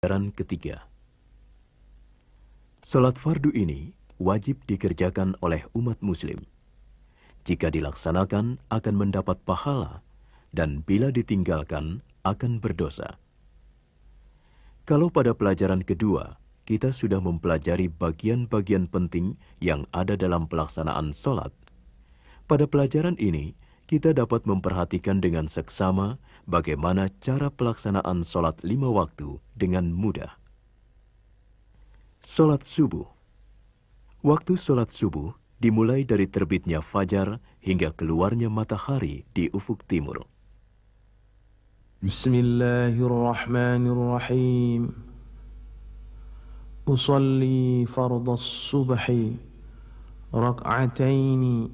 Pelajaran ketiga Salat fardu ini wajib dikerjakan oleh umat muslim. Jika dilaksanakan akan mendapat pahala dan bila ditinggalkan akan berdosa. Kalau pada pelajaran kedua, kita sudah mempelajari bagian-bagian penting yang ada dalam pelaksanaan sholat. Pada pelajaran ini, kita dapat memperhatikan dengan seksama bagaimana cara pelaksanaan sholat lima waktu dengan mudah. Sholat subuh Waktu sholat subuh dimulai dari terbitnya fajar hingga keluarnya matahari di ufuk timur. Bismillahirrahmanirrahim. Usalli fardas subhi rak'ataini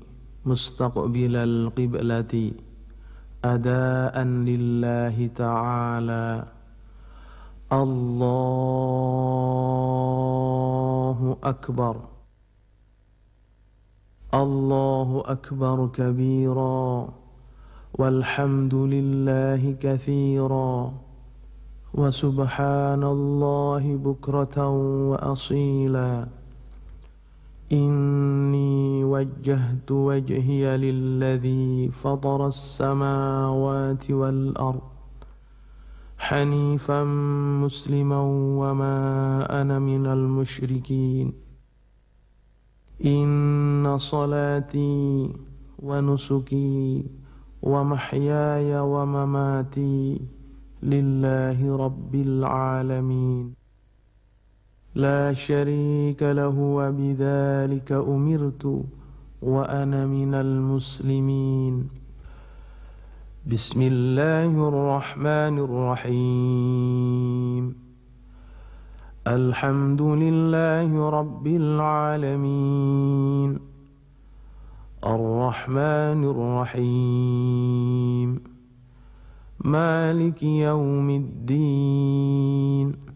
mustaqbilal qiblati. أداء لله تعالى الله أكبر الله أكبر كبيرا والحمد لله كثيرا وسبحان الله بكرة وأصيلا إني وجهت وجهي للذي فطر السماوات والأرض حنيفا مسلما وما أنا من المشركين إن صلاتي ونسكي ومحياي ومماتي لله رب العالمين لا شريك له وبذلك أمرت وأنا من المسلمين بسم الله الرحمن الرحيم الحمد لله رب العالمين الرحمن الرحيم مالك يوم الدين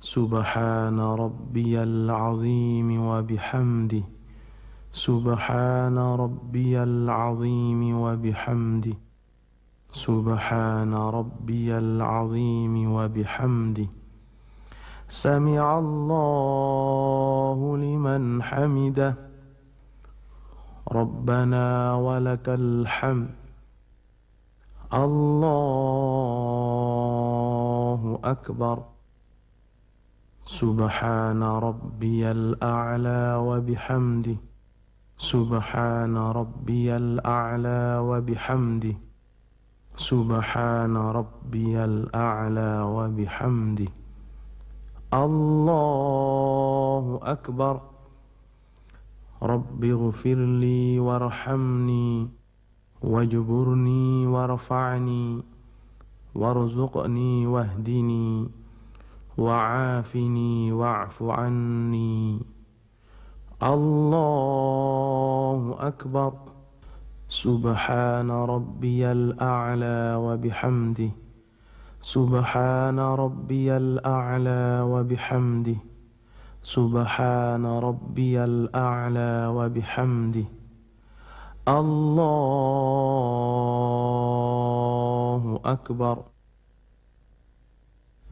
سبحان ربي العظيم وبحمده سبحان ربي العظيم وبحمده سبحان ربي العظيم وبحمده سمع الله لمن حمده ربنا ولك الحمد الله أكبر سبحان ربي الأعلى وبحمده سبحان ربي الأعلى وبحمده سبحان ربي الأعلى وبحمده الله أكبر رب اغفر لي وارحمني واجبرني وارفعني وارزقني واهدني وعافني واعف عني الله أكبر سبحان ربي الأعلى وبحمده سبحان ربي الأعلى وبحمده سبحان ربي الأعلى وبحمده الله أكبر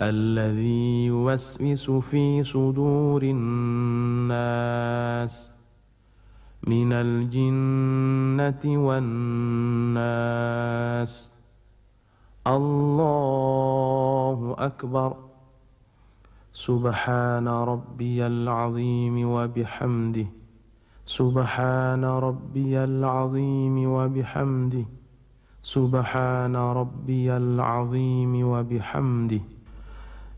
الذي يوسوس في صدور الناس من الجنة والناس الله أكبر سبحان ربي العظيم وبحمده سبحان ربي العظيم وبحمده سبحان ربي العظيم وبحمده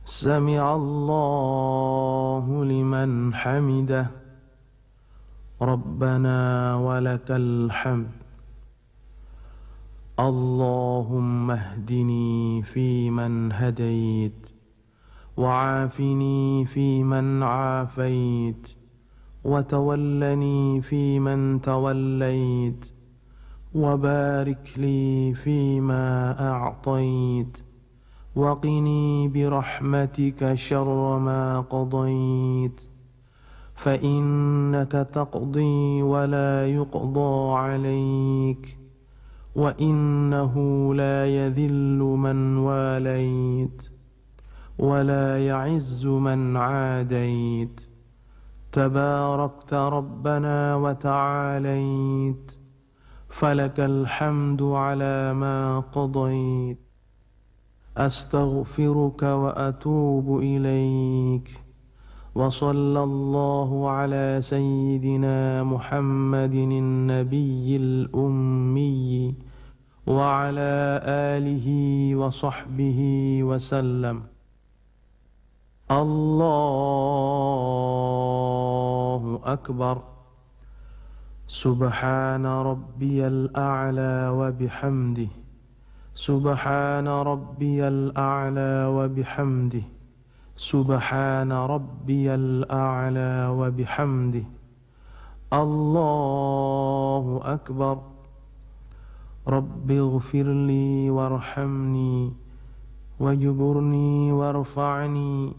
سمع الله لمن حمده ربنا ولك الحمد اللهم اهدني فيمن هديت وعافني فيمن عافيت وتولني فيمن توليت وبارك لي فيما اعطيت وقني برحمتك شر ما قضيت فانك تقضي ولا يقضى عليك وانه لا يذل من واليت ولا يعز من عاديت تباركت ربنا وتعاليت فلك الحمد على ما قضيت أستغفرك وأتوب إليك وصلى الله على سيدنا محمد النبي الأمي وعلى آله وصحبه وسلم الله أكبر سبحان ربي الأعلى وبحمده سبحان ربي الأعلى وبحمده سبحان ربي الأعلى وبحمده الله أكبر رب اغفر لي وارحمني وجبرني وارفعني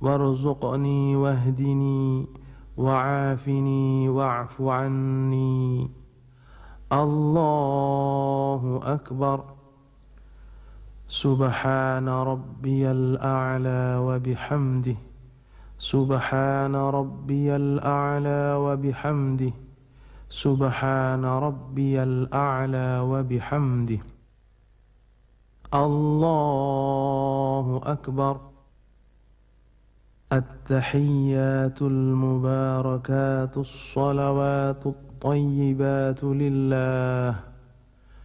وارزقني واهدني وعافني واعف عني الله أكبر سبحان ربي الأعلى وبحمده سبحان ربي الأعلى وبحمده سبحان ربي الأعلى وبحمده الله أكبر التحيات المباركات الصلوات الطيبات لله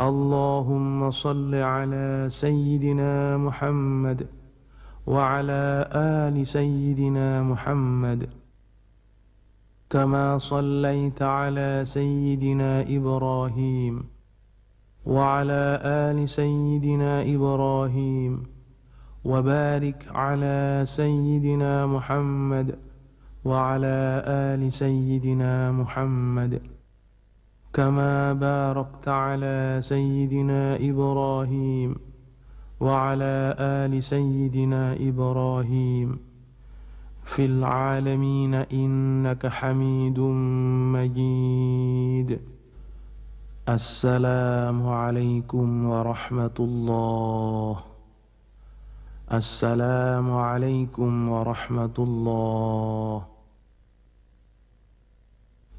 اللهم صل على سيدنا محمد وعلى ال سيدنا محمد كما صليت على سيدنا ابراهيم وعلى ال سيدنا ابراهيم وبارك على سيدنا محمد وعلى ال سيدنا محمد كما باركت على سيدنا إبراهيم وعلى آل سيدنا إبراهيم في العالمين إنك حميد مجيد السلام عليكم ورحمة الله السلام عليكم ورحمة الله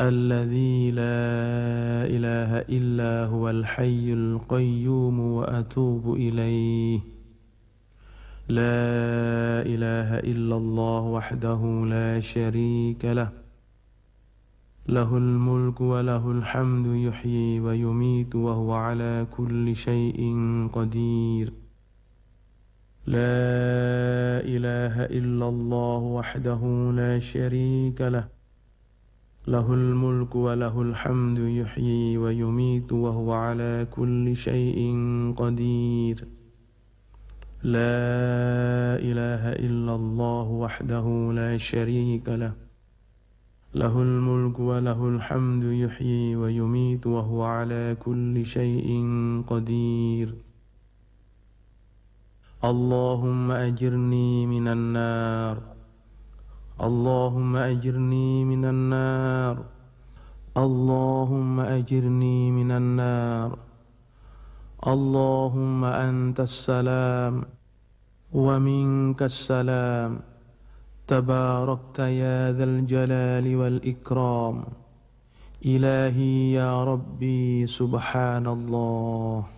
الذي لا اله الا هو الحي القيوم واتوب اليه لا اله الا الله وحده لا شريك له له الملك وله الحمد يحيي ويميت وهو على كل شيء قدير لا اله الا الله وحده لا شريك له له الملك وله الحمد يحيي ويميت وهو على كل شيء قدير لا اله الا الله وحده لا شريك له له الملك وله الحمد يحيي ويميت وهو على كل شيء قدير اللهم اجرني من النار اللهم أجرني من النار اللهم أجرني من النار اللهم أنت السلام ومنك السلام تباركت يا ذا الجلال والإكرام إلهي يا ربي سبحان الله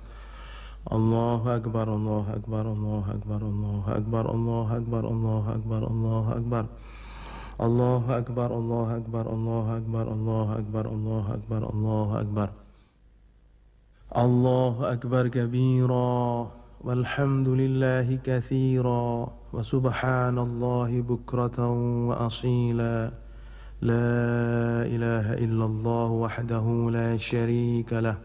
الله أكبر الله أكبر الله أكبر الله أكبر الله أكبر الله أكبر الله أكبر الله أكبر الله أكبر الله أكبر الله أكبر الله أكبر الله أكبر الله أكبر كبيرا والحمد لله كثيرا وسبحان الله بكرة وأصيلا لا إله إلا الله وحده لا شريك له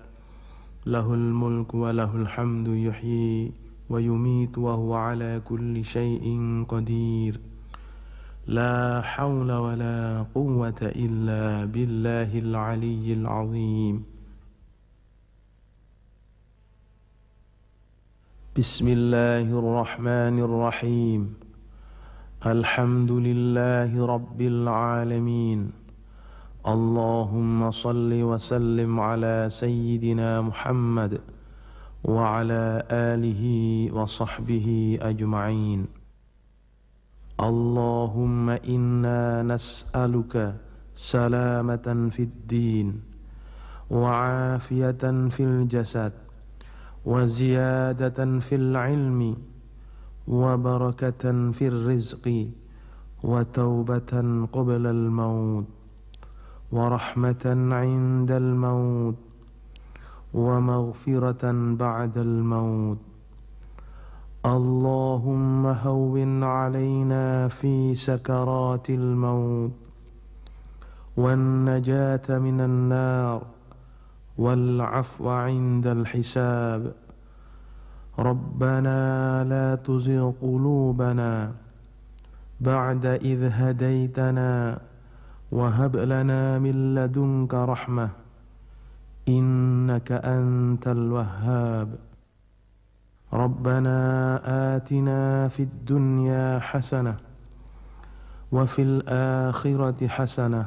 له الملك وله الحمد يحيي ويميت وهو على كل شيء قدير لا حول ولا قوة إلا بالله العلي العظيم بسم الله الرحمن الرحيم الحمد لله رب العالمين اللهم صل وسلم على سيدنا محمد وعلى آله وصحبه أجمعين اللهم إنا نسألك سلامة في الدين وعافية في الجسد وزيادة في العلم وبركة في الرزق وتوبة قبل الموت ورحمه عند الموت ومغفره بعد الموت اللهم هون علينا في سكرات الموت والنجاه من النار والعفو عند الحساب ربنا لا تزغ قلوبنا بعد اذ هديتنا وهب لنا من لدنك رحمة إنك أنت الوهاب ربنا آتنا في الدنيا حسنة وفي الآخرة حسنة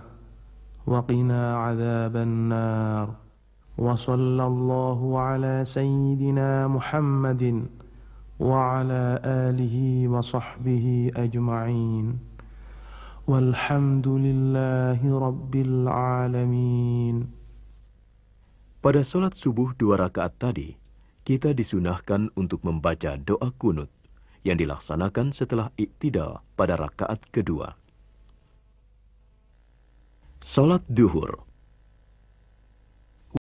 وقنا عذاب النار وصلى الله على سيدنا محمد وعلى آله وصحبه أجمعين العالمين Pada sholat subuh dua rakaat tadi, kita disunahkan untuk membaca doa kunut yang dilaksanakan setelah iktidal pada rakaat kedua. Sholat duhur